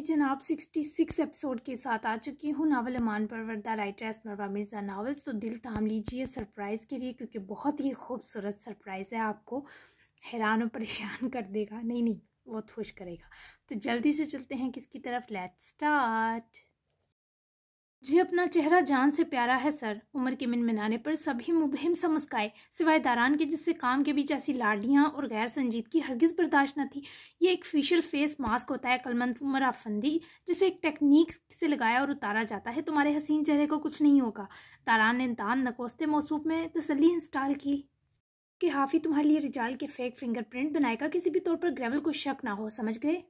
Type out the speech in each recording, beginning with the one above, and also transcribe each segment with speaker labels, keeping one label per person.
Speaker 1: जी जनाब 66 एपिसोड के साथ आ चुकी हूँ नावल अमान परवरदा राइटर असमरवा मिर्ज़ा नावल्स तो दिल थाम लीजिए सरप्राइज़ के लिए क्योंकि बहुत ही खूबसूरत सरप्राइज़ है आपको हैरान और परेशान कर देगा नहीं नहीं बहुत खुश करेगा तो जल्दी से चलते हैं किसकी तरफ लेट स्टार्ट जी अपना चेहरा जान से प्यारा है सर उमर के मिन मिनाने पर सभी मुबहिम समस्काए सिवाय दारान के जिससे काम के बीच ऐसी लाडियाँ और गैर संजीद की हरगिज बर्दाश्त न थी ये एक फेशियल फेस मास्क होता है कलमंद उमर आफंदी जिसे एक टेक्निक से लगाया और उतारा जाता है तुम्हारे हसीन चेहरे को कुछ नहीं होगा दारान ने दान नकोस्ते मौसू में तसली इंस्टॉल की कि हाफी तुम्हारे लिए रिजाल के फेक फिंगरप्रिंट बनाएगा किसी भी तौर पर ग्रेवल को शक ना हो समझ गए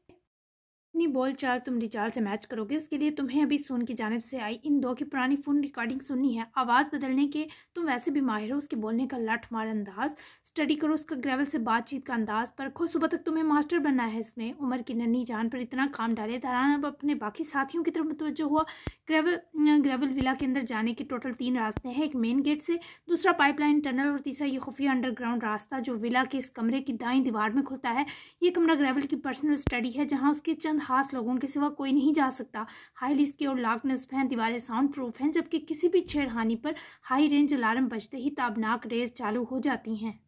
Speaker 1: अपनी बोल चाल तुम रिचाल से मैच करोगे उसके लिए तुम्हें अभी सोन की जानब से आई इन दो की पुरानी फ़ोन रिकॉर्डिंग सुननी है आवाज़ बदलने के तुम वैसे भी माहिर हो उसके बोलने का लठ मार अंदाज स्टडी करो उसका ग्रेवल से बातचीत का अंदाज पर खो सुबह तक तुम्हें मास्टर बनना है इसमें उम्र की नन्नी जान पर इतना काम डाले दरान अब अपने बाकी साथियों की तरफ मुतवजो हुआ ग्रेवल ग्रेवल विला के अंदर जाने के टोटल तीन रास्ते हैं एक मेन गेट से दूसरा पाइपलाइन टनल और तीसरा ये खुफिया अंडरग्राउंड रास्ता जो विला के इस कमरे की दाई दीवार में खुलता है ये कमरा ग्रेवल की पर्सनल स्टडी है जहाँ उसके चंद खास लोगों के सिवा कोई नहीं जा सकता हाई लिस्ट की और लाख नस्ब हैं दीवारें साउंड प्रूफ हैं जबकि किसी भी छेड़हानी पर हाई रेंज अलार्म बजते ही ताबनाक रेस चालू हो जाती हैं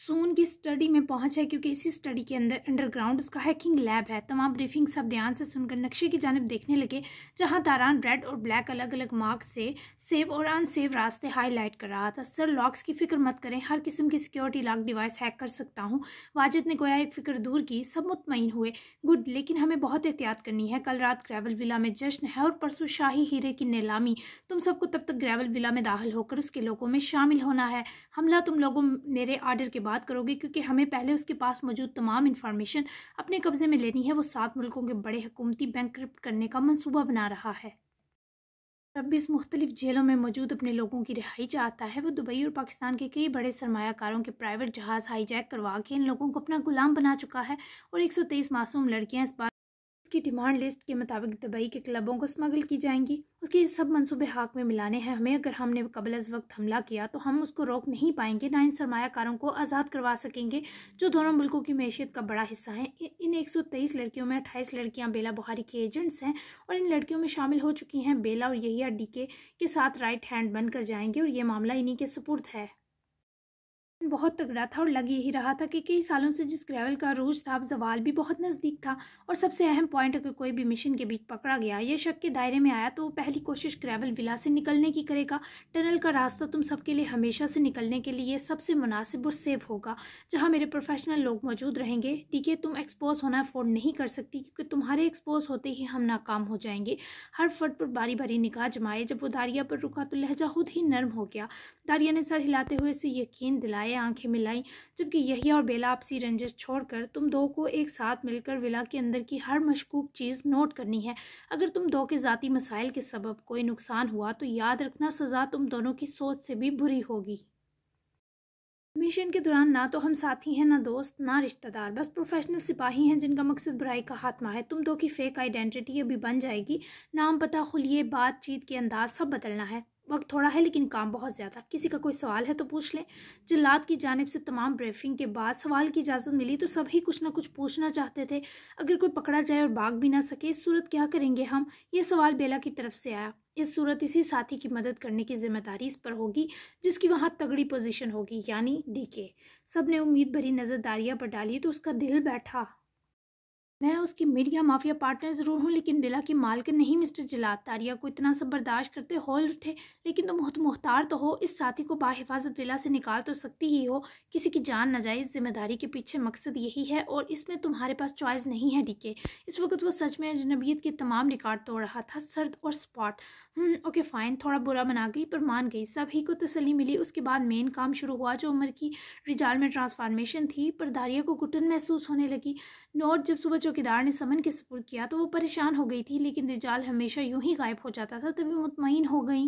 Speaker 1: सोन की स्टडी में पहुंच है क्योंकि इसी स्टडी के अंदर अंडरग्राउंड उसका हैकिंग लैब है तमाम ब्रीफिंग सब ध्यान से सुनकर नक्शे की जानब देखने लगे जहां तारान रेड और ब्लैक अलग अलग मार्क से सेव और अनसेव रास्ते हाईलाइट कर रहा था सर लॉक्स की फिक्र मत करें हर किस्म की सिक्योरिटी लॉक डिवाइस हैक कर सकता हूँ वाजिद ने गोया एक फिक्र दूर की सब मुतमिन हुए गुड लेकिन हमें बहुत एहतियात करनी है कल रात ग्रेवल विला में जश्न है और परसों शाही हीरे की नीलामी तुम सबको तब तक ग्रेवल विला में दाखिल होकर उसके लोगों में शामिल होना है हमला तुम लोगों मेरे आर्डर के बात करोगे क्योंकि हमें पहले उसके पास मौजूद तमाम इन्फॉर्मेशन अपने कब्जे में लेनी है वो सात मुल्कों के बड़े हुकूमती बैंक क्रिप्ट करने का मनसूबा बना रहा है इस मुख्तलिफ जेलों में मौजूद अपने लोगों की रिहाई चाहता है वो दुबई और पाकिस्तान के कई बड़े सरमाकारों के प्राइवेट जहाज़ हाईजैक करवा के इन लोगों को अपना गुलाम बना चुका है और एक सौ तेईस मासूम लड़कियाँ इस बार इसकी डिमांड लिस्ट के मुताबिक दुबई के क्लबों को स्मगल की जाएंगी उसके सब मनसूबे हाक में मिलाने हैं हमें अगर हमने कबल अज वक्त हमला किया तो हम उसको रोक नहीं पाएंगे ना इन सरमाकारों को आज़ाद करवा सकेंगे जो दोनों मुल्कों की मैशियत का बड़ा हिस्सा है इन एक सौ तेईस लड़कियों में अट्ठाईस लड़कियाँ बेला बुहारी के एजेंट्स हैं और इन लड़कियों में शामिल हो चुकी हैं बेला और यही डी के साथ राइट हैंड बनकर जाएंगे और ये मामला इन्हीं के सपुर्द है बहुत तगड़ा था और लग यही रहा था कि कई सालों से जिस ग्रेवल का रोज था अब जवाल भी बहुत नज़दीक था और सबसे अहम पॉइंट अगर कोई भी मिशन के बीच पकड़ा गया या शक के दायरे में आया तो वो पहली कोशिश ग्रेवल विला से निकलने की करेगा टनल का रास्ता तुम सबके लिए हमेशा से निकलने के लिए सबसे मुनासिब और सेफ होगा जहाँ मेरे प्रोफेशनल लोग मौजूद रहेंगे ठीक है तुम एक्सपोज होना अफोर्ड नहीं कर सकती क्योंकि तुम्हारे एक्सपोज होते ही हम नाकाम हो जाएंगे हर फट पर बारी बारी निकाह जमाए जब वो दारिया पर रुका तो लहजा खुद ही नर्म हो गया दारिया ने सर हिलाते हुए इसे यकीन दिलाया मिलाए आंखें मिलाई जबकि यही और बेला आपसी रंजिश छोड़कर तुम दो को एक साथ मिलकर विला के अंदर की हर मशकूक चीज़ नोट करनी है अगर तुम दो के ज़ाती मसाइल के सबब कोई नुकसान हुआ तो याद रखना सज़ा तुम दोनों की सोच से भी बुरी होगी मिशन के दौरान ना तो हम साथी हैं ना दोस्त ना रिश्तेदार बस प्रोफेशनल सिपाही हैं जिनका मकसद बुराई का हाथमा है तुम दो की फेक आइडेंटिटी अभी बन जाएगी नाम पता खुलिए बातचीत के अंदाज सब बदलना है वक्त थोड़ा है लेकिन काम बहुत ज़्यादा किसी का कोई सवाल है तो पूछ लें जल्लाद की जानब से तमाम ब्रीफिंग के बाद सवाल की इजाज़त मिली तो सभी कुछ ना कुछ पूछना चाहते थे अगर कोई पकड़ा जाए और भाग भी ना सके इस सूरत क्या करेंगे हम ये सवाल बेला की तरफ से आया इस सूरत इसी साथी की मदद करने की जिम्मेदारी इस पर होगी जिसकी वहाँ तगड़ी पोजिशन होगी यानी डी सब ने उम्मीद भरी नज़रदारियाँ पर डाली तो उसका दिल बैठा मैं उसकी मीडिया माफिया पार्टनर ज़रूर हूँ लेकिन बिला की मालिक नहीं मिस्टर जलाद तारिया को इतना सब बर्दाश्त करते हॉल उठे लेकिन तुम तो बहुत मुख्तार तो हो इस साथी को बाहिफाजत बिला से निकाल तो सकती ही हो किसी की जान नाजायज़ जिम्मेदारी के पीछे मकसद यही है और इसमें तुम्हारे पास चॉइस नहीं है डीके इस वक्त वो सच में अजनबीत के तमाम रिकॉर्ड तोड़ रहा था सर्द और स्पॉट ओके फ़ाइन थोड़ा बुरा मना गई पर मान गई सभी को तसली मिली उसके बाद मेन काम शुरू हुआ जो उम्र की रिजाल में ट्रांसफार्मेशन थी पर दारिया को घुटन महसूस होने लगी नोट जब सुबह चौकीदार ने समन के सपुर किया तो वो परेशान हो गई थी लेकिन रिजाल हमेशा यूं ही गायब हो जाता था तभी मुतमिन हो गई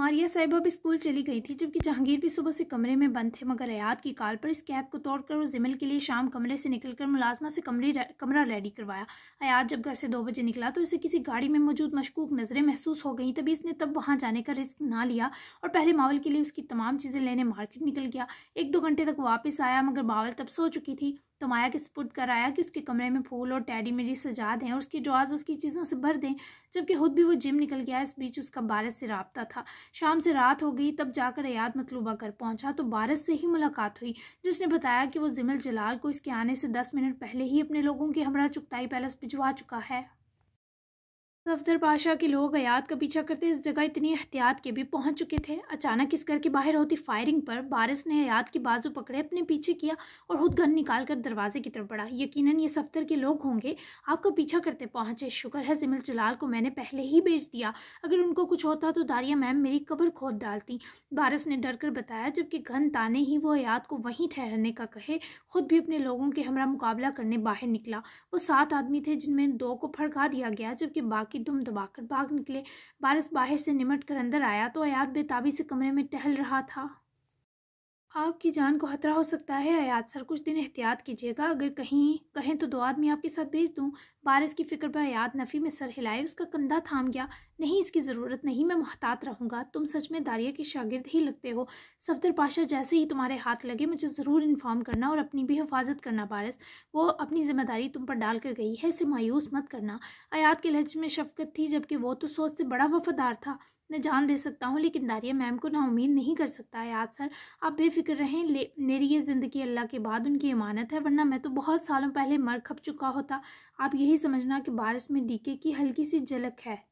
Speaker 1: मारिया साहिबा भी स्कूल चली गई थी जबकि जहांगीर भी सुबह से कमरे में बंद थे मगर हयात की काल पर इस कैद को तोड़कर वो जिमल के लिए शाम कमरे से निकलकर मुलाजमा से कमरे कमरा रेडी करवाया अयात जब घर से दो बजे निकला तो इसे किसी गाड़ी में मौजूद मशकूक नज़रें महसूस हो गई तभी इसने तब वहाँ जाने का रिस्क ना लिया और पहले मावल के लिए उसकी तमाम चीज़ें लेने मार्केट निकल गया एक दो घंटे तक वापस आया मगर मावल तब सो चुकी थी तो माया के कर कराया कि उसके कमरे में फूल और टैडी मेरी सजा दें और उसकी ड्रॉज उसकी चीज़ों से भर दें जबकि खुद भी वो जिम निकल गया इस बीच उसका बारिश से रबता था शाम से रात हो गई तब जाकर अयाद मतलूबा कर पहुंचा तो बारिश से ही मुलाकात हुई जिसने बताया कि वो जिमिल जलाल को इसके आने से दस मिनट पहले ही अपने लोगों के हमरा चुगताई पैलेस भिजवा चुका है सफदर बादशाह के लोग हयात का पीछा करते इस जगह इतनी एहतियात के भी पहुंच चुके थे अचानक इस घर के बाहर होती फायरिंग पर बारिस ने हयात के बाजू पकड़े अपने पीछे किया और खुद गन निकाल कर दरवाजे की तरफ बढ़ा यकीनन ये सफदर के लोग होंगे आपका पीछा करते पहुंचे शुक्र है जमिल जलाल को मैंने पहले ही भेज दिया अगर उनको कुछ होता तो दारिया मैम मेरी कबर खोद डालती बारिस ने डर कर बताया जबकि घन ताने ही वो हयात को वहीं ठहरने का कहे खुद भी अपने लोगों के हमरा मुकाबला करने बाहर निकला वो सात आदमी थे जिनमें दो को फड़का दिया गया जबकि बाकी धमाके दुम दबाकर भाग निकले बारिश बाहर से निमट कर अंदर आया तो अयात बेताबी से कमरे में टहल रहा था आपकी जान को खतरा हो सकता है अयात सर कुछ दिन एहतियात कीजिएगा अगर कहीं कहें तो दो आदमी आपके साथ भेज दूँ बारिश की फिक्र पर अयाद नफ़ी में सर हिलाए उसका कंधा थाम गया नहीं इसकी ज़रूरत नहीं मैं मोहतात रहूँगा तुम सच में दारिया के शागिर्द ही लगते हो सफदर पाशा जैसे ही तुम्हारे हाथ लगे मुझे ज़रूर इन्फॉर्म करना और अपनी भी हिफाजत करना बारिश वो अपनी ज़िम्मेदारी तुम पर डाल कर गई है इसे मायूस मत करना अयाद के लहज में शफकत थी जबकि वो तो सोच से बड़ा वफादार था मैं जान दे सकता हूँ लेकिन दारिया मैम को ना उम्मीद नहीं कर सकता है आज सर आप बेफिक्र रहें मेरी ये ज़िंदगी अल्लाह के बाद उनकी इमानत है वरना मैं तो बहुत सालों पहले मर खप चुका होता आप यही समझना कि बारिश में डीके की हल्की सी झलक है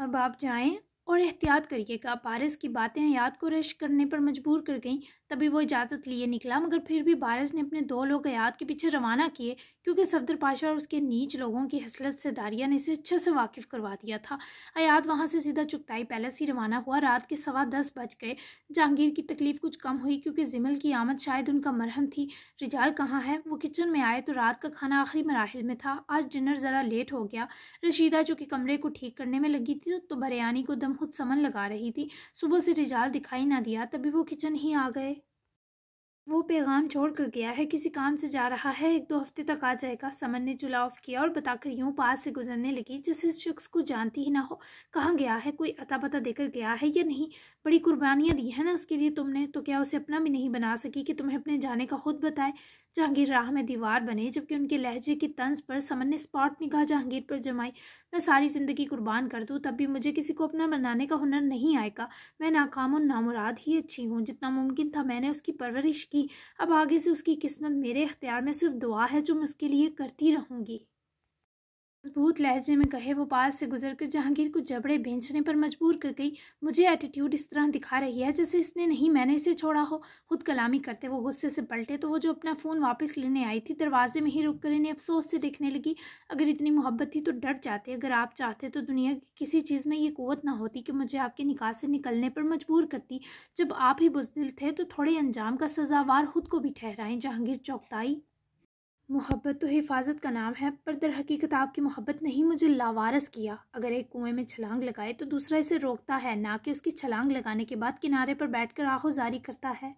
Speaker 1: अब आप जाएँ और एहतियात करिएगा बारिश की बातें याद को रश करने पर मजबूर कर गईं तभी वो इजाज़त लिए निकला मगर फिर भी बारिश ने अपने दो लोग याद के पीछे रवाना किए क्योंकि सफदर पाशा और उसके नीच लोगों की हसलत से दारिया ने इसे अच्छे से वाकिफ करवा दिया था अयाद वहाँ से सीधा चुगताई पैलेस ही रवाना हुआ रात के सवा दस बज गए जहांगीर की तकलीफ़ कुछ कम हुई क्योंकि जिमल की आमद शायद उनका मरहम थी रिजाल कहाँ है वो किचन में आए तो रात का खाना आखिरी मराहल में था आज डिनर ज़रा लेट हो गया रशीदा जो कि कमरे को ठीक करने में लगी थी तो, तो बरयानी को दम खुद समन लगा रही थी सुबह से रिजाल दिखाई ना दिया तभी वो किचन ही आ गए वो पैगाम छोड़ कर गया है किसी काम से जा रहा है एक दो हफ्ते तक आ जाएगा समन ने चूल्हा ऑफ किया और बताकर यूं पास से गुजरने लगी जिस इस शख्स को जानती ही ना हो कहाँ गया है कोई अता पता देकर गया है या नहीं बड़ी कुर्बानियाँ दी है ना उसके लिए तुमने तो क्या उसे अपना भी नहीं बना सकी कि तुम्हें अपने जाने का खुद बताए जहांगीर राह में दीवार बने जबकि उनके लहजे की तंज पर समन ने स्पॉट निकाह जहांगीर पर जमाई मैं सारी ज़िंदगी कुर्बान कर दूँ तब भी मुझे किसी को अपना बनाने का हुनर नहीं आएगा मैं नाकाम और नामुराद ही अच्छी हूँ जितना मुमकिन था मैंने उसकी परवरिश की अब आगे से उसकी किस्मत मेरे अख्तियार में सिर्फ दुआ है जो मैं उसके लिए करती रहूँगी मजबूत लहजे में कहे वो पास से गुजरकर जहांगीर को जबड़े बेचने पर मजबूर कर गई मुझे एटीट्यूड इस तरह दिखा रही है जैसे इसने नहीं मैंने इसे छोड़ा हो खुद कलामी करते वो गुस्से से पलटे तो वो जो अपना फ़ोन वापस लेने आई थी दरवाजे में ही रुक कर इन्हें अफसोस से देखने लगी अगर इतनी मोहब्बत थी तो डर जाते अगर आप चाहते तो दुनिया की किसी चीज़ में ये कुत ना होती कि मुझे आपके निकाह से निकलने पर मजबूर करती जब आप ही बुजदिल थे तो थोड़े अंजाम का सजावार खुद को भी ठहराएं जहांगीर चौकताई मोहब्बत तो हिफाजत का नाम है पर दर हकीकत आपकी मोहब्बत ने ही मुझे लावारस किया अगर एक कुएं में छलांग लगाए तो दूसरा इसे रोकता है ना कि उसकी छलांग लगाने के बाद किनारे पर बैठकर आहो जारी करता है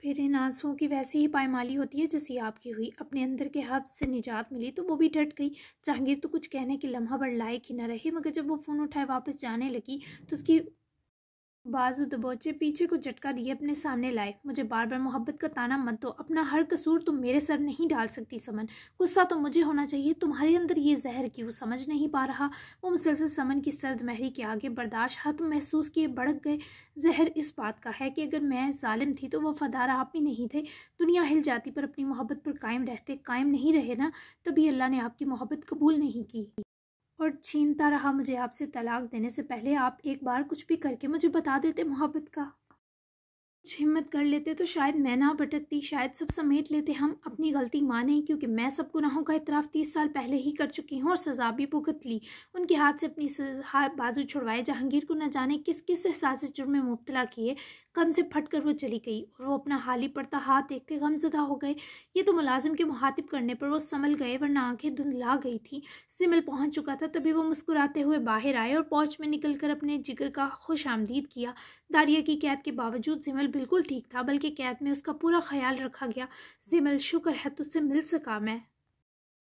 Speaker 1: फिर इन आंसुओं की वैसी ही पायमाली होती है जैसी आपकी हुई अपने अंदर के हब से निजात मिली तो वो भी डट गई जहांगीर तो कुछ कहने के लम्हा बढ़ लायक ही न रहे मगर जब वो फ़ोन उठाए वापस जाने लगी तो उसकी बाजू दबोचे पीछे को झटका दिए अपने सामने लाए मुझे बार बार मोहब्बत का ताना मत दो अपना हर कसूर तुम मेरे सर नहीं डाल सकती समन गुस्सा तो मुझे होना चाहिए तुम्हारे अंदर ये जहर क्यों समझ नहीं पा रहा वो मुसलसल समन की सर्द महरी के आगे बर्दाश्त हत हाँ, महसूस किए भड़क गए जहर इस बात का है कि अगर मैं ालिम थी तो वफादार आप ही नहीं थे दुनिया हिल जाती पर अपनी मोहब्बत पर कायम रहते कायम नहीं रहे ना तभी अल्लाह ने आपकी मोहब्बत कबूल नहीं की और छीनता रहा मुझे आपसे तलाक देने से पहले आप एक बार कुछ भी करके मुझे बता देते मोहब्बत का कुछ हिम्मत कर लेते तो शायद मैं ना भटकती शायद सब समेट लेते हम अपनी गलती माने क्योंकि मैं सब गुनाहों का इतराफ़ तीस साल पहले ही कर चुकी हूँ और सज़ा भी भुगत ली उनके हाथ से अपनी हाथ बाजू छुड़वाए जहांगीर को न जाने किस किस एहसास जुर्म में मुबतला किए गम से फट कर वो चली गई और वो अपना हाली पड़ता हाथ देखते गमजदा हो गए ये तो मुलाजिम के मुहातिब करने पर वो संभल गए वरना आंखें धुंधला गई थी सिमल पहुंच चुका था तभी वो मुस्कुराते हुए बाहर आए और पौच में निकल कर अपने जिगर का खुश आमदीद किया दारिया की कैद के बावजूद जिमल बिल्कुल ठीक था बल्कि कैद में उसका पूरा ख्याल रखा गया जिमल शुक्र है तुझसे मिल सका मैं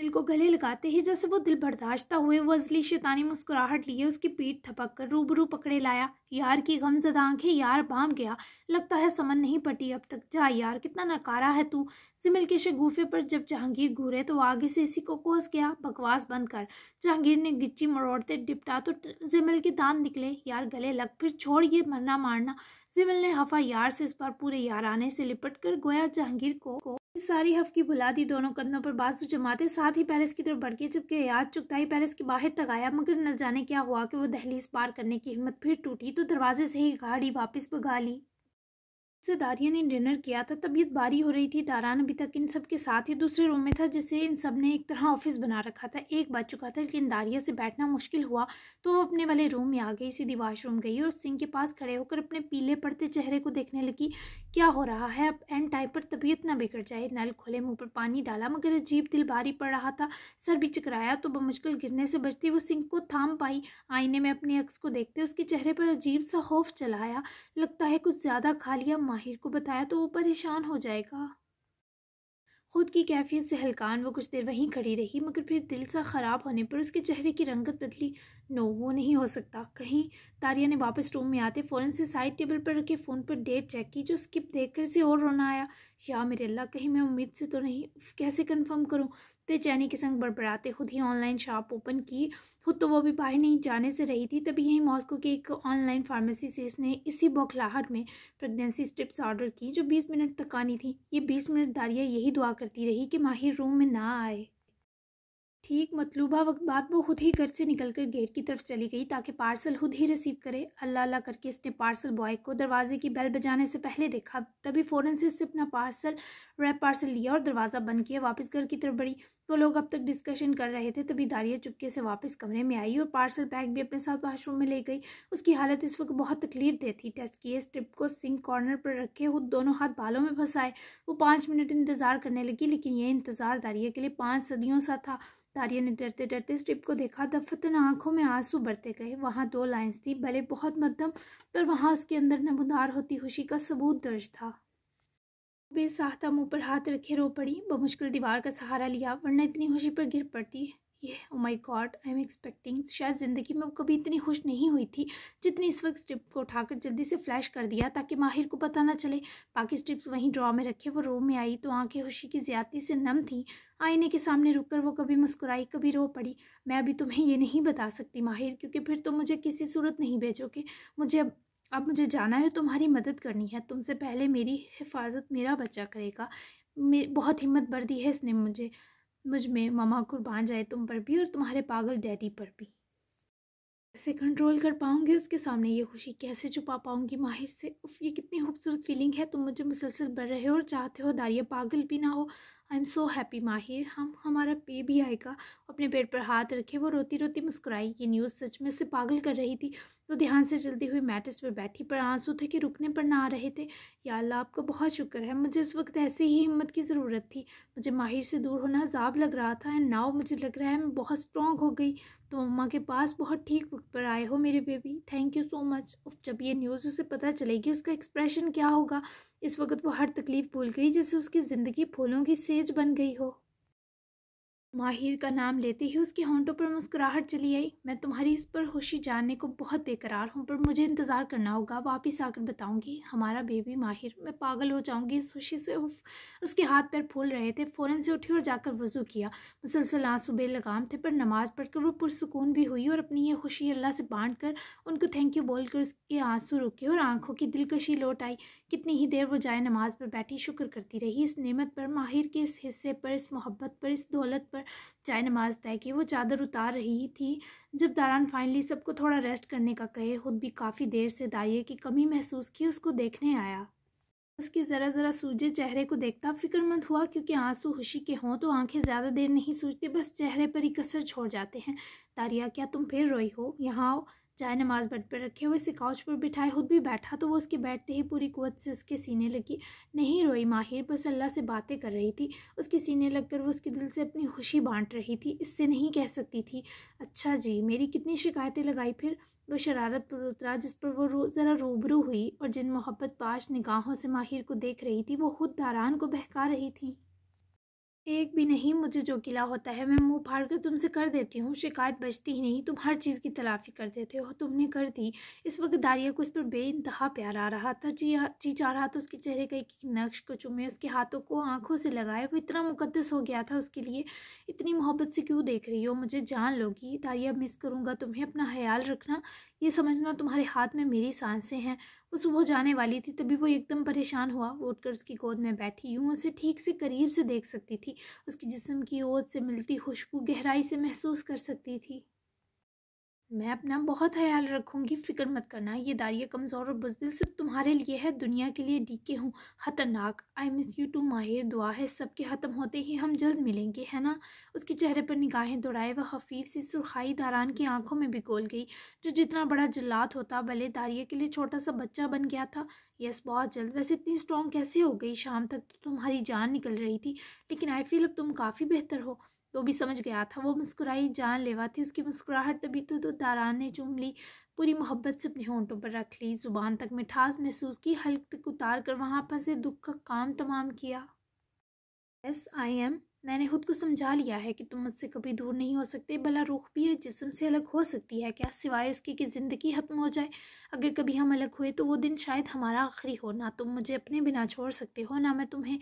Speaker 1: दिल को गले लगाते ही जैसे वो दिल बर्दाश्ता हुए वो अजली शैतानी मुस्कुराहट लिए उसकी पीठ थपक कर रूबरू पकड़े लाया यार की गमजदा आंखें यार बाम गया लगता है समन नहीं पटी अब तक जा यार कितना नकारा है तू जिमिल के शगुफे पर जब जहांगीर घूरे तो आगे से इसी को कोस गया बकवास बंद कर जहांगीर ने गिच्ची मरोड़ते डिपटा तो जिमिल के दान निकले यार गले लग फिर छोड़ ये मरना मारना जिमिल ने हफा यार से इस बार पूरे यार आने से लिपट कर गोया जहांगीर को सारी हफ की भुला दी दोनों कदमों पर बाजू जमाते साथ ही पैलेस की तरफ बढ़ गए जबकि याद चुगताई पैलेस के बाहर तक आया मगर न जाने क्या हुआ कि वो दहलीज पार करने की हिम्मत फिर टूटी तो दरवाजे से ही गाड़ी वापस भगा ली दारिया ने डिनर किया था तबीयत बारी हो रही थी तारान अभी तक इन सब के साथ ही दूसरे रूम में था जिसे इन सब ने एक तरह ऑफिस बना रखा था एक बज चुका था लेकिन दारिया से बैठना मुश्किल हुआ तो वो अपने वाले रूम में आ गई सीधी वाशरूम गई और सिंह के पास खड़े होकर अपने पीले पड़ते चेहरे को देखने लगी क्या हो रहा है अब एंड टाइम पर तबीयत ना बिगड़ जाए नल खोले मुंह पर पानी डाला मगर अजीब दिल भारी पड़ रहा था सर भी चकराया तो बमुश्किल गिरने से बचती वो सिंह को थाम पाई आईने में अपने अक्स को देखते उसके चेहरे पर अजीब सा खौफ चलाया लगता है कुछ ज़्यादा खा लिया माहिर को बताया तो वो परेशान हो जाएगा खुद की कैफियत से हलकान वो कुछ देर वहीं खड़ी रही मगर फिर दिल सा ख़राब होने पर उसके चेहरे की रंगत बदली नो वो नहीं हो सकता कहीं तारिया ने वापस रूम में आते फ़ौरन से साइड टेबल पर रखे फ़ोन पर डेट चेक की जो स्किप देख कर से और रोना आया या मेरे अल्लाह कहीं मैं उम्मीद से तो नहीं कैसे कन्फर्म करूँ बेचैनी के संग बड़बड़ाते खुद ही ऑनलाइन शॉप ओपन की खुद तो वो भी बाहर नहीं जाने से रही थी तभी यहीं मॉस्को के एक ऑनलाइन फार्मेसी से इसने इसी बौखलाहट में प्रेगनेंसी स्ट्रिप्स ऑर्डर की जो बीस मिनट तक आनी थी ये बीस मिनट दारिया यही दुआ करती रही कि माहिर रूम में ना आए ठीक मतलूबा वक्त बाद वो खुद ही घर से निकलकर गेट की तरफ चली गई ताकि पार्सल खुद ही रिसीव करे अल्लाह अल्लाह करके इसने पार्सल बॉय को दरवाजे की बेल बजाने से पहले देखा तभी फ़ौरन से इससे अपना पार्सल रैप पार्सल लिया और दरवाज़ा बंद किया वापस घर की तरफ बढ़ी वो लोग अब तक डिस्कशन कर रहे थे तभी दारिया चुपके से वापस कमरे में आई और पार्सल बैग भी अपने साथ वाशरूम में ले गई उसकी हालत इस वक्त बहुत तकलीफ दे थी टेस्ट किए स्ट्रिप को सिंक कॉर्नर पर रखे खुद दोनों हाथ बालों में फंसाए वो पाँच मिनट इंतज़ार करने लगी लेकिन यह इंतज़ार दारिया के लिए पाँच सदियों सा था तारिया ने डरते डरते स्ट्रिप को देखा दफतन आंखों में आंसू बढ़ते गए वहाँ दो लाइंस थी भले बहुत मध्यम पर वहाँ उसके अंदर नमदार होती खुशी का सबूत दर्ज था बेसाहता मुंह पर हाथ रखे रो पड़ी बमुश्किल दीवार का सहारा लिया वरना इतनी खुशी पर गिर पड़ती ये oh my god I am expecting शायद ज़िंदगी में कभी इतनी खुश नहीं हुई थी जितनी इस वक्त स्ट्रिप को उठाकर जल्दी से फ्लैश कर दिया ताकि माहिर को पता ना चले बाकी स्ट्रिप्स वहीं ड्रॉ में रखे वो रूम में आई तो आंखें खुशी की ज्यादती से नम थी आईने के सामने रुककर वो कभी मुस्कुराई कभी रो पड़ी मैं अभी तुम्हें ये नहीं बता सकती माहिर क्योंकि फिर तुम तो मुझे किसी सूरत नहीं भेजोगे मुझे अब अब मुझे जाना है तुम्हारी मदद करनी है तुमसे पहले मेरी हिफाजत मेरा बच्चा करेगा मे बहुत हिम्मत बढ़ दी है इसने मुझे मुझ में मामा कुर्बान जाए तुम पर भी और तुम्हारे पागल डैडी पर भी कैसे कंट्रोल कर पाऊंगी उसके सामने ये खुशी कैसे छुपा पाऊंगी माहिर से उफ ये कितनी खूबसूरत फीलिंग है तुम मुझे मुसलसल बढ़ रहे हो और चाहते हो दारिया पागल भी ना हो आई एम सो हैप्पी माहिर हम हमारा पे भी आएगा अपने पेट पर हाथ रखे वो रोती रोती मुस्कुराई ये न्यूज़ सच में उसे पागल कर रही थी वो ध्यान से जल्दी हुई मैट्रेस पर बैठी पर आंसू थे कि रुकने पर ना आ रहे थे या अल्लाह आपका बहुत शुक्र है मुझे इस वक्त ऐसे ही हिम्मत की ज़रूरत थी मुझे माहिर से दूर होना अजाब लग रहा था एंड नाव मुझे लग रहा है मैं बहुत स्ट्रॉन्ग हो गई तो मम्मा के पास बहुत ठीक वक्त पर आए हो मेरे baby thank you so much जब ये न्यूज़ उसे पता चलेगी उसका एक्सप्रेशन क्या होगा इस वक्त वो हर तकलीफ़ भूल गई जैसे उसकी ज़िंदगी फूलों की सेज बन गई हो माहिर का नाम लेते ही उसके होंठों पर मुस्कुराहट चली आई मैं तुम्हारी इस पर खुशी जानने को बहुत बेकरार हूँ पर मुझे इंतज़ार करना होगा वापस आकर बताऊँगी हमारा बेबी माहिर मैं पागल हो जाऊँगी इस खुशी से उफ, उसके हाथ पैर फूल रहे थे फ़ौरन से उठी और जाकर वजू किया मुसलसल आंसू लगाम थे पर नमाज़ पढ़कर वो पुरसकून भी हुई और अपनी ये खुशी अल्लाह से बांट कर उनको थैंक यू बोलकर उसके आंसू रुके और आँखों की दिलकशी लौट आई कितनी ही देर वो जाए नमाज पर बैठी शुक्र करती रही इस नमत पर माहिर के इस हिस्से पर इस मोहब्बत पर इस दौलत पर पर चाय नमाज तय की वो चादर उतार रही थी जब दारान फाइनली सबको थोड़ा रेस्ट करने का कहे खुद भी काफ़ी देर से दाइए की कमी महसूस की उसको देखने आया उसके ज़रा ज़रा सूझे चेहरे को देखता फिक्रमंद हुआ क्योंकि आंसू खुशी के हों तो आंखें ज़्यादा देर नहीं सूझती बस चेहरे पर ही कसर छोड़ जाते हैं तारिया क्या तुम फिर रोई हो यहाँ आओ चाय नमाज बेड पर रखे हुए इसे काउच पर बिठाए खुद भी बैठा तो वो उसके बैठते ही पूरी कुत से उसके सीने लगी नहीं रोई माहिर बस अल्लाह से बातें कर रही थी उसके सीने लगकर वो उसके दिल से अपनी खुशी बांट रही थी इससे नहीं कह सकती थी अच्छा जी मेरी कितनी शिकायतें लगाई फिर वो शरारत पर उतरा जिस पर वो रो, ज़रा रूबरू हुई और जिन मोहब्बत पाश निगाहों से माहिर को देख रही थी वो खुद दारान को बहका रही थी एक भी नहीं मुझे जो गिला होता है मैं मुंह फाड़ कर तुमसे कर देती हूँ शिकायत बचती ही नहीं तुम हर चीज़ की तलाफी कर देते हो तुमने कर दी इस वक्त दारिया को इस पर बेानतहा प्यार आ रहा था जी हाँ, जी चाह रहा था उसके चेहरे का एक नक्श को चुमे उसके हाथों को आंखों से लगाए वो इतना मुकदस हो गया था उसके लिए इतनी मोहब्बत से क्यों देख रही हो मुझे जान लोगी दारिया मिस करूँगा तुम्हें अपना ख्याल रखना ये समझना तुम्हारे हाथ में मेरी सांसें हैं वो सुबह जाने वाली थी तभी वो एकदम परेशान हुआ वो उठकर उसकी गोद में बैठी यूँ उसे ठीक से करीब से देख सकती थी उसकी जिस्म की ओत से मिलती खुशबू गहराई से महसूस कर सकती थी मैं अपना बहुत ख्याल रखूंगी फिक्र मत करना ये दारिया कमज़ोर और बुजदिल सिर्फ तुम्हारे लिए है दुनिया के लिए डीके हूँ खतरनाक आई मिस यू टू माहिर दुआ है सबके ख़त्म होते ही हम जल्द मिलेंगे है ना उसके चेहरे पर निगाहें दौड़ाए वह हफीफ सी सुरखाई दारान की आंखों में भिगोल गई जो जितना बड़ा जल्लाद होता भले दारिया के लिए छोटा सा बच्चा बन गया था यस बहुत जल्द वैसे इतनी स्ट्रॉन्ग कैसे हो गई शाम तक तो तुम्हारी जान निकल रही थी लेकिन आई फील अब तुम काफ़ी बेहतर हो वो भी समझ गया था वो मुस्कुराई जान लेवा थी उसकी मुस्कुराहट तभी तो, दारान ने चूम ली पूरी मोहब्बत से अपने होंठों पर रख ली जुबान तक मिठास महसूस की हल्क तक उतार कर वहाँ फंसे दुख का काम तमाम किया यस आई एम मैंने खुद को समझा लिया है कि तुम मुझसे कभी दूर नहीं हो सकते भला रुख भी है जिसम से अलग हो सकती है क्या सिवाय उसकी कि ज़िंदगी ख़त्म हो जाए अगर कभी हम अलग हुए तो वो दिन शायद हमारा आखिरी हो ना तुम मुझे अपने बिना छोड़ सकते हो ना मैं तुम्हें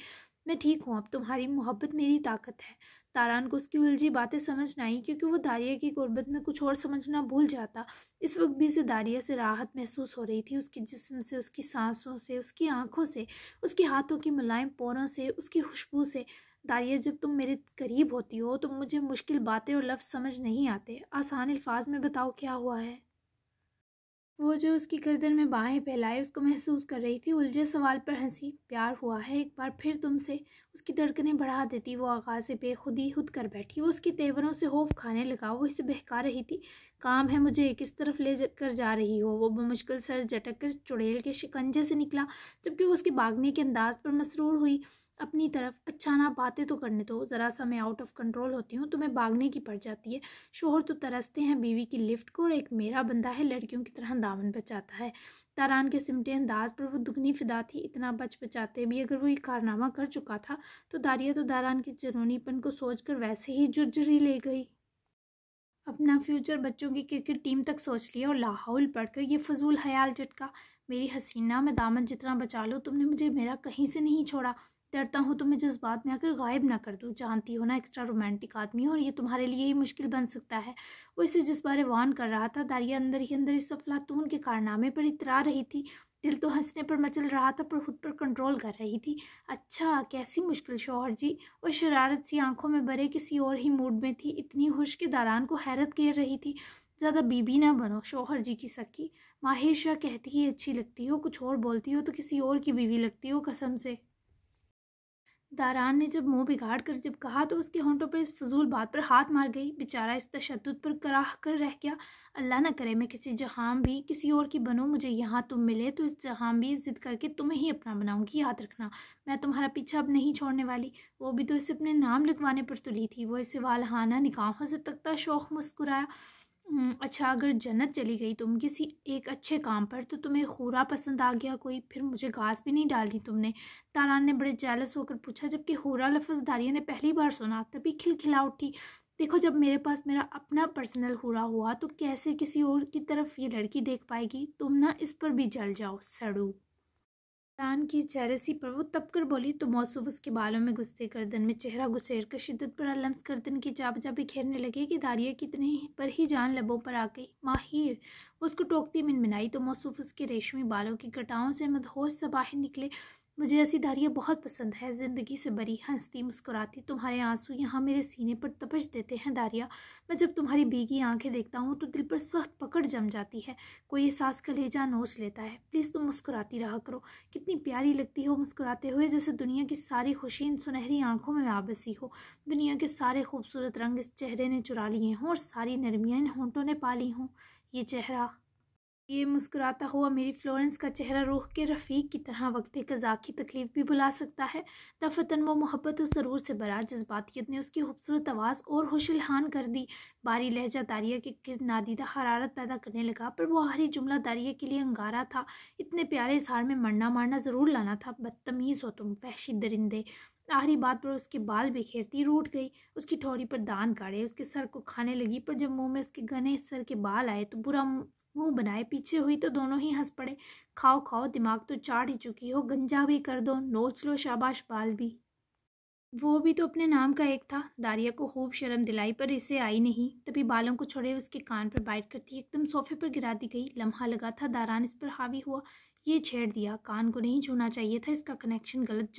Speaker 1: मैं ठीक हूँ अब तुम्हारी मोहब्बत मेरी ताकत है तारान को उसकी उलझी बातें समझ न आई क्योंकि वो दारिया की गुर्बत में कुछ और समझना भूल जाता इस वक्त भी इसे दारिया से राहत महसूस हो रही थी उसके जिस्म से उसकी सांसों से उसकी आंखों से उसके हाथों की मुलायम पोरों से उसकी खुशबू से दारिया जब तुम मेरे करीब होती हो तो मुझे मुश्किल बातें और लफ्ज़ समझ नहीं आते आसान अल्फाज में बताओ क्या हुआ है वो जो उसकी गर्दन में बाहें फैलाए उसको महसूस कर रही थी उलझे सवाल पर हंसी प्यार हुआ है एक बार फिर तुमसे उसकी धड़कनें बढ़ा देती वो आगाज से बेखुदी खुद कर बैठी वो उसके तेवरों से होफ खाने लगा वो इसे बहका रही थी काम है मुझे किस तरफ ले कर जा रही हो वो बमुश्किल सर झटक कर चुड़ैल के शिकंजे से निकला जबकि वो उसके भागने के अंदाज पर मसरूर हुई अपनी तरफ अच्छा ना बातें तो करने दो ज़रा सा मैं आउट ऑफ कंट्रोल होती हूँ तुम्हें भागने की पड़ जाती है शोहर तो तरसते हैं बीवी की लिफ्ट को और एक मेरा बंदा है लड़कियों की तरह दामन बचाता है तारान के सिमटे अंदाज पर वो दुगनी फिदा थी इतना बच बचाते भी अगर वो ये कारनामा कर चुका था तो दारिया तो दारान के जनूनीपन को सोच कर वैसे ही जुर्जरी ले गई अपना फ्यूचर बच्चों की क्रिकेट टीम तक सोच लिया और लाहौल पढ़कर ये फजूल हयाल झटका मेरी हसीना मैं दामन जितना बचा लो तुमने मुझे मेरा कहीं से नहीं छोड़ा डरता हूँ तुम्हें जज्बात में आकर गायब ना कर दूँ जानती हो ना एक्स्ट्रा रोमांटिक आदमी हो और ये तुम्हारे लिए ही मुश्किल बन सकता है वो इसे जिस बारे वान कर रहा था दारिया अंदर ही अंदर इस अफलातून के कारनामे पर इतरा रही थी दिल तो हंसने पर मचल रहा था पर खुद पर कंट्रोल कर रही थी अच्छा कैसी मुश्किल शोहर जी वो शरारत सी आंखों में भरे किसी और ही मूड में थी इतनी खुश के दारान को हैरत घेर रही थी ज़्यादा बीबी ना बनो शोहर जी की सकी माहिर शाह कहती ही अच्छी लगती हो कुछ और बोलती हो तो किसी और की बीवी लगती हो कसम से दारान ने जब मुंह बिगाड़ कर जब कहा तो उसके होंठों पर इस फजूल बात पर हाथ मार गई बेचारा इस तशद पर कराह कर रह गया अल्लाह ना करे मैं किसी जहाँ भी किसी और की बनूँ मुझे यहाँ तुम मिले तो इस जहाँ भी जिद करके तुम्हें ही अपना बनाऊँगी याद रखना मैं तुम्हारा पीछा अब नहीं छोड़ने वाली वो भी तो इसे अपने नाम लिखवाने पर तुली थी वो इसे वालहाना निकाहों से तकता शौक मुस्कुराया हम्म, अच्छा अगर जन्नत चली गई तुम किसी एक अच्छे काम पर तो तुम्हें खूरा पसंद आ गया कोई फिर मुझे घास भी नहीं डाली तुमने तारान ने बड़े जैलस होकर पूछा जबकि खूरा लफज दारिया ने पहली बार सुना तभी खिलखिला उठी देखो जब मेरे पास मेरा अपना पर्सनल हुरा हुआ तो कैसे किसी और की तरफ ये लड़की देख पाएगी तुम ना इस पर भी जल जाओ सड़ू तान की चैरसी पर वो तपकर बोली तो मौसू उसके बालों में घुसते गर्दन में चेहरा घुसेर कर शिद्दत पर लम्स गर्दन की जाबजा बिखेरने लगे कि दारिया कितने पर ही जान लबों पर आ गई माहिर उसको टोकती मिनमिनाई तो मौसूफ उसके रेशमी बालों की कटाओं से मदहोश से बाहर निकले मुझे ऐसी धारियाँ बहुत पसंद है ज़िंदगी से बरी हंसती मुस्कुराती तुम्हारे आंसू यहाँ मेरे सीने पर तपश देते हैं दारिया मैं जब तुम्हारी भीगी आंखें देखता हूँ तो दिल पर सख्त पकड़ जम जाती है कोई एहसास कलेजा नोच लेता है प्लीज़ तुम मुस्कुराती रहा करो कितनी प्यारी लगती हो मुस्कुराते हुए जैसे दुनिया की सारी खुशी इन सुनहरी आँखों में वाबसी हो दुनिया के सारे खूबसूरत रंग इस चेहरे ने चुरा लिए हों और सारी नरमियाँ इन होंटों ने पाली हों ये चेहरा ये मुस्कुराता हुआ मेरी फ्लोरेंस का चेहरा रूह के रफ़ीक की तरह वक्त कज़ा की तकलीफ़ भी बुला सकता है दफ़तन वो मोहब्बत और सरूर से बरा जज्बातीत ने उसकी खूबसूरत आवाज़ और होशलहान कर दी बारी लहजा दारिया के गिरद नादीदा हरारत पैदा करने लगा पर वो आहरी जुमला दारिया के लिए अंगारा था इतने प्यारे इजहार में मरना मारना ज़रूर लाना था बदतमीज़ हो तुम वहशी दरिंदे आहरी बात पर उसके बाल बिखेरती रूट गई उसकी ठोरी पर दान गाड़े उसके सर को खाने लगी पर जब मुँह में उसके घने सर के बाल आए तो बुरा मुंह बनाए पीछे हुई तो दोनों ही हंस पड़े खाओ खाओ दिमाग तो चाट ही चुकी हो गंजा भी कर दो नोच लो शाबाश बाल भी वो भी तो अपने नाम का एक था दारिया को खूब शर्म दिलाई पर इसे आई नहीं तभी बालों को छोड़े उसके कान पर बाइट करती एकदम सोफे पर गिरा दी गई लम्हा लगा था दारान इस पर हावी हुआ ये छेड़ दिया कान को नहीं छूना चाहिए था इसका कनेक्शन गलत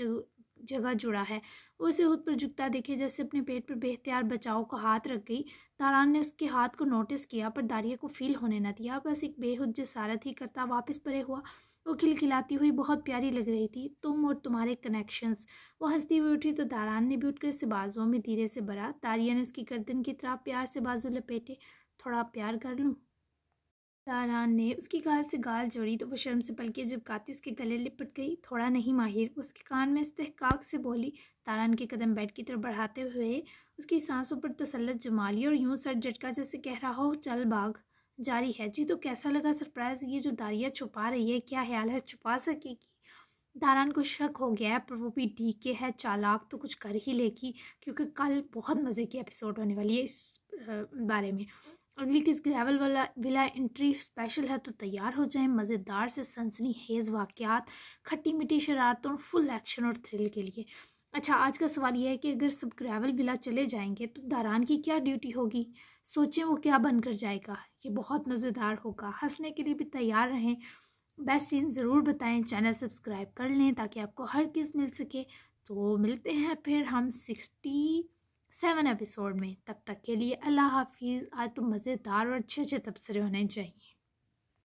Speaker 1: जगह जुड़ा है उसे खुद पर झुकता देखे जैसे अपने पेट पर बेहतियार बचाव का हाथ रख गई तारान ने उसके हाथ को नोटिस किया पर दारिया को फील होने न दिया बस एक बेहद जसारत ही करता वापस परे हुआ वो खिलखिलाती हुई बहुत प्यारी लग रही थी तुम और तुम्हारे कनेक्शंस वो हंसती हुई उठी तो दारान ने भी उठकर इसे बाजुओं में धीरे से भरा दारिया ने उसकी गर्दन की तरफ प्यार से बाजू लपेटे थोड़ा प्यार कर लूँ दारान ने उसकी गाल से गाल जोड़ी तो वो शर्म से पलके काती उसके गले लिपट गई थोड़ा नहीं माहिर उसके कान में इस्तेकाक से बोली तारान के कदम बेड की तरफ बढ़ाते हुए उसकी सांसों पर तसलत जमा ली और यूं सर झटका जैसे कह रहा हो चल बाग जारी है जी तो कैसा लगा सरप्राइज ये जो दारिया छुपा रही है क्या ख्याल है छुपा सकेगी दारान को शक हो गया है पर वो भी ठीक है चालाक तो कुछ कर ही लेगी क्योंकि कल बहुत मज़े की एपिसोड होने वाली है इस बारे में और किस ग्रेवल वाला विला एंट्री स्पेशल है तो तैयार हो जाएं मज़ेदार से सनसनी हेज़ वाक़ात खट्टी मिट्टी शरारतों और फुल एक्शन और थ्रिल के लिए अच्छा आज का सवाल यह है कि अगर सब ग्रेवल विला चले जाएंगे तो दारान की क्या ड्यूटी होगी सोचें वो क्या बनकर जाएगा ये बहुत मज़ेदार होगा हंसने के लिए भी तैयार रहें बेस्ट सीन ज़रूर बताएं चैनल सब्सक्राइब कर लें ताकि आपको हर किस मिल सके तो मिलते हैं फिर हम सिक्सटी सेवन एपिसोड में तब तक के लिए अल्लाह हाफिज़ आज तो मज़ेदार और अच्छे अच्छे तबसरे होने चाहिए